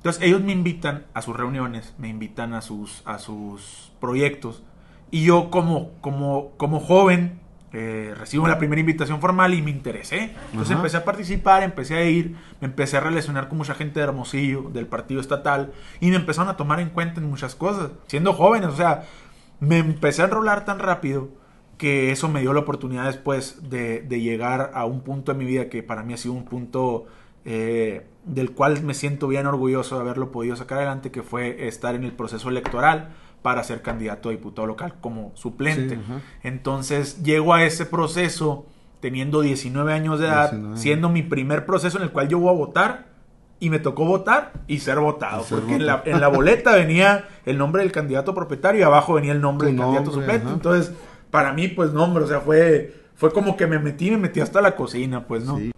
Entonces ellos me invitan a sus reuniones, me invitan a sus, a sus proyectos. Y yo como, como, como joven eh, recibo la primera invitación formal y me interesé. Entonces empecé a participar, empecé a ir, me empecé a relacionar con mucha gente de Hermosillo, del partido estatal, y me empezaron a tomar en cuenta en muchas cosas, siendo jóvenes. O sea, me empecé a enrolar tan rápido que eso me dio la oportunidad después de, de llegar a un punto en mi vida que para mí ha sido un punto eh, del cual me siento bien orgulloso de haberlo podido sacar adelante, que fue estar en el proceso electoral para ser candidato a diputado local como suplente. Entonces llego a ese proceso teniendo 19 años de edad, siendo mi primer proceso en el cual yo voy a votar. Y me tocó votar y ser votado. porque En, la, boleta venía el nombre del candidato propietario y abajo venía el nombre del candidato suplente. Entonces, para mí, pues, nombre, o sea, fue, fue como que me metí, me metí hasta la cocina, pues, ¿no?